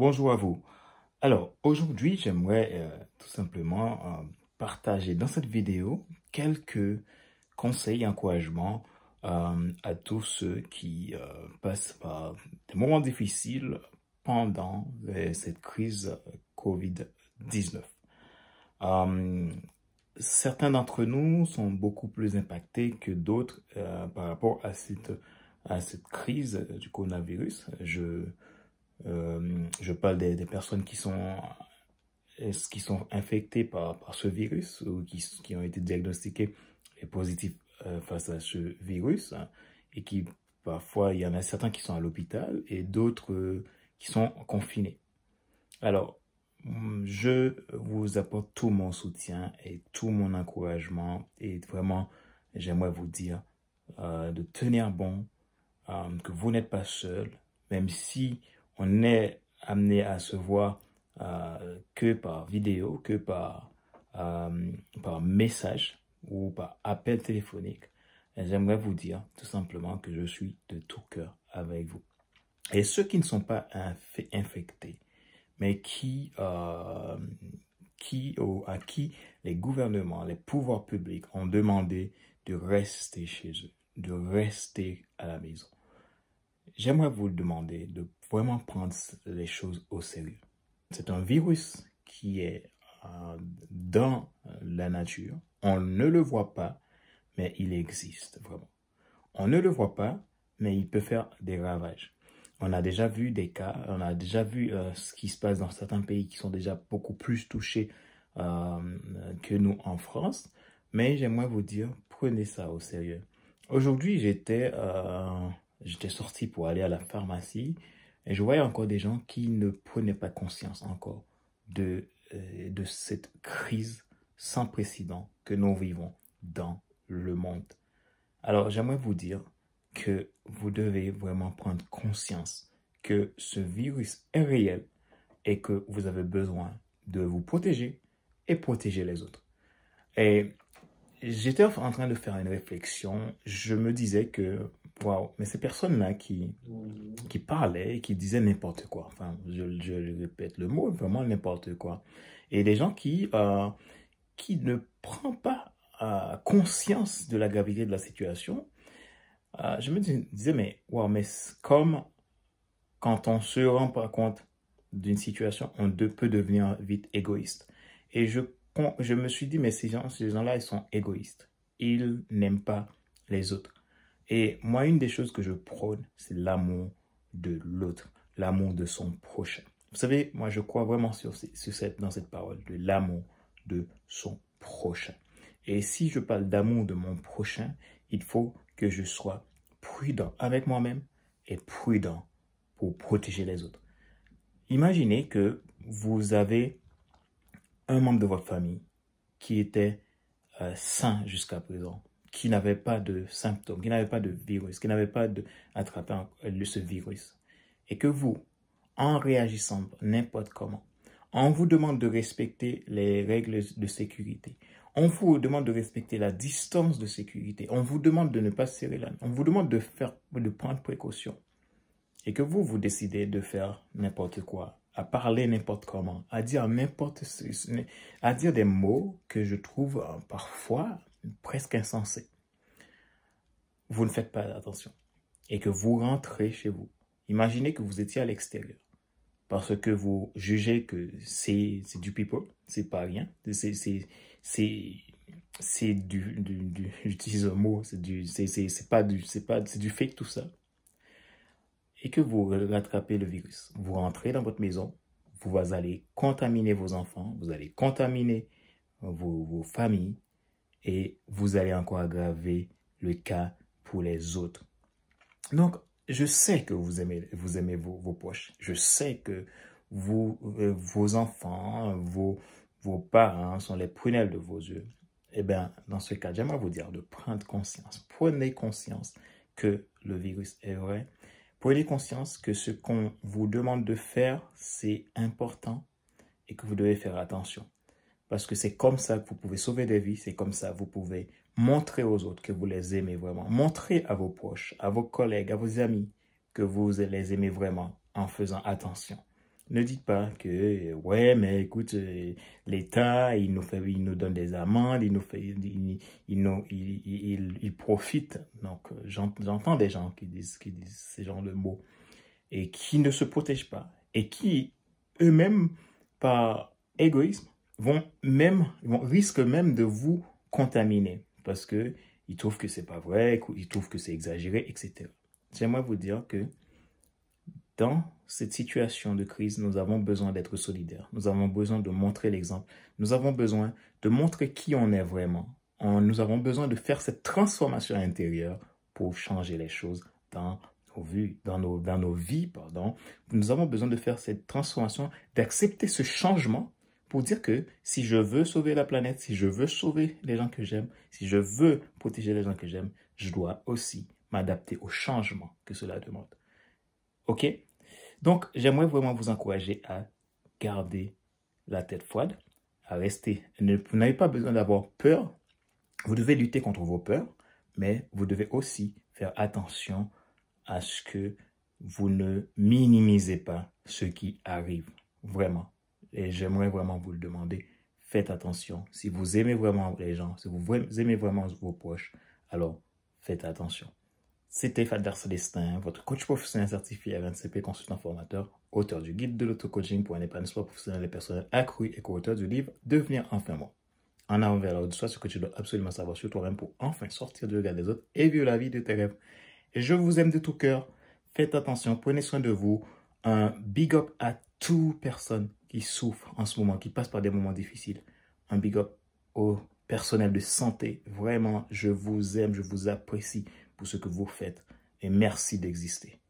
Bonjour à vous. Alors, aujourd'hui, j'aimerais euh, tout simplement euh, partager dans cette vidéo quelques conseils et encouragements euh, à tous ceux qui passent par des moments difficiles pendant cette crise COVID-19. certains d'entre nous sont beaucoup plus impactés que d'autres par rapport à cette, à cette crise du coronavirus. Je euh, je parle des, personnes qui sont, qui sont infectées par, ce virus ou qui, qui ont été diagnostiquées et positives euh, face à ce virus hein, et qui parfois il y en a certains qui sont à l'hôpital et d'autres euh, qui sont confinés. Alors, hum, je vous apporte tout mon soutien et tout mon encouragement et vraiment, j'aimerais vous dire de tenir bon, que vous n'êtes pas seul, même si on n'est amené à se voir euh, que par vidéo, que par, euh, par message ou par appel téléphonique, j'aimerais vous dire tout simplement que je suis de tout cœur avec vous. Et ceux qui ne sont pas infectés, mais qui, euh, qui ou à qui les gouvernements, les pouvoirs publics ont demandé de rester chez eux, de rester à la maison. J'aimerais vous demander de vraiment prendre les choses au sérieux. C'est un virus qui est euh, dans la nature. On ne le voit pas, mais il existe vraiment. On ne le voit pas, mais il peut faire des ravages. On a déjà vu des cas, on a déjà vu euh, ce qui se passe dans certains pays qui sont déjà beaucoup plus touchés euh, que nous en France. Mais j'aimerais vous dire, prenez ça au sérieux. Aujourd'hui, j'étais j'étais sorti pour aller à la pharmacie et je voyais encore des gens qui ne prenaient pas conscience encore de, euh, de cette crise sans précédent que nous vivons dans le monde. Alors j'aimerais vous dire que vous devez vraiment prendre conscience que ce virus est réel et que vous avez besoin de vous protéger et protéger les autres. Et j'étais en train de faire une réflexion. Je me disais que mais ces personnes-là qui, mm. qui parlaient et qui disaient n'importe quoi, enfin, je, répète le mot, vraiment n'importe quoi. Et les gens qui, euh, qui ne prennent pas euh, conscience de la gravité de la situation, euh, je me disais, mais waouh, mais comme quand on se rend pas compte d'une situation, on peut devenir vite égoïste. Et je, je me suis dit, mais ces gens-là, ces gens ils sont égoïstes. Ils n'aiment pas les autres et moi, une des choses que je prône, c'est l'amour de l'autre, l'amour de son prochain. Vous savez, moi, je crois vraiment sur, sur cette, dans cette parole de l'amour de son prochain. Et si je parle d'amour de mon prochain, il faut que je sois prudent avec moi-même et prudent pour protéger les autres. Imaginez que vous avez un membre de votre famille qui était euh, sain jusqu'à présent, qui n'avait pas de symptômes, qui n'avait pas de virus, qui n'avait pas de, attrapé ce virus, et que vous, en réagissant n'importe comment, on vous demande de respecter les règles de sécurité, on vous demande de respecter la distance de sécurité, on vous demande de ne pas serrer la main, on vous demande de, faire, de prendre précaution, et que vous, vous décidez de faire n'importe quoi, à parler n'importe comment, à dire n'importe à dire des mots que je trouve euh, parfois presque insensé, vous ne faites pas attention et que vous rentrez chez vous, imaginez que vous étiez à l'extérieur parce que vous jugez que c'est du people, c'est pas rien, c'est c'est du, du, j'utilise un mot, c'est du, c'est pas du, c'est pas, c'est du fake tout ça. Et que vous rattrapez le virus. Vous rentrez dans votre maison, vous allez contaminer vos enfants, vous allez contaminer vos familles, et vous allez encore aggraver le cas pour les autres. Donc, je sais que vous aimez, vous aimez vos, vos proches. Je sais que vous, euh, vos enfants, vos, vos parents sont les prunelles de vos yeux. Eh bien, dans ce cas, j'aimerais vous dire de prendre conscience. Prenez conscience que le virus est vrai. Prenez conscience que ce qu'on vous demande de faire, c'est important et que vous devez faire attention. Parce que c'est comme ça que vous pouvez sauver des vies, c'est comme ça que vous pouvez montrer aux autres que vous les aimez vraiment. Montrez à vos proches, à vos collègues, à vos amis que vous les aimez vraiment en faisant attention. Ne dites pas que, ouais, mais écoute, euh, l'État, il nous fait, il nous donne des amendes, il nous fait, il, il, il, profite. Donc, euh, j'entends des gens qui disent, qui disent ces genres de mots et qui ne se protègent pas et qui eux-mêmes, par égoïsme, vont même, vont, risquent même de vous contaminer parce que ils trouvent que c'est pas vrai, ils trouvent que c'est exagéré, etc. J'aimerais vous dire que dans cette situation de crise, nous avons besoin d'être solidaires. Nous avons besoin de montrer l'exemple. Nous avons besoin de montrer qui on est vraiment. nous avons besoin de faire cette transformation intérieure pour changer les choses dans nos vies, dans nos, dans nos vies, pardon. Nous avons besoin de faire cette transformation, d'accepter ce changement pour dire que si je veux sauver la planète, si je veux sauver les gens que j'aime, si je veux protéger les gens que j'aime, je dois aussi m'adapter au changement que cela demande. OK Donc, j'aimerais vraiment vous encourager à garder la tête froide, à rester. Vous n'avez pas besoin d'avoir peur. Vous devez lutter contre vos peurs, mais vous devez aussi faire attention à ce que vous ne minimisez pas ce qui arrive. Vraiment. Et j'aimerais vraiment vous le demander. Faites attention. Si vous aimez vraiment les gens, si vous aimez vraiment vos proches, alors faites attention. C'était Fadar Célestin, votre coach professionnel certifié à consultant formateur, auteur du guide de l'auto-coaching pour un épanouissement professionnel et personnel accru et co-auteur du livre Devenir enfin moi. En avant vers de soi, ce que tu dois absolument savoir sur toi-même pour enfin sortir du regard des autres et vivre la vie de tes rêves. Et je vous aime de tout cœur. Faites attention, prenez soin de vous. Un big up à toute personne qui souffrent en ce moment, qui passent par des moments difficiles. Un big up au personnel de santé. Vraiment, je vous aime, je vous apprécie pour ce que vous faites et merci d'exister.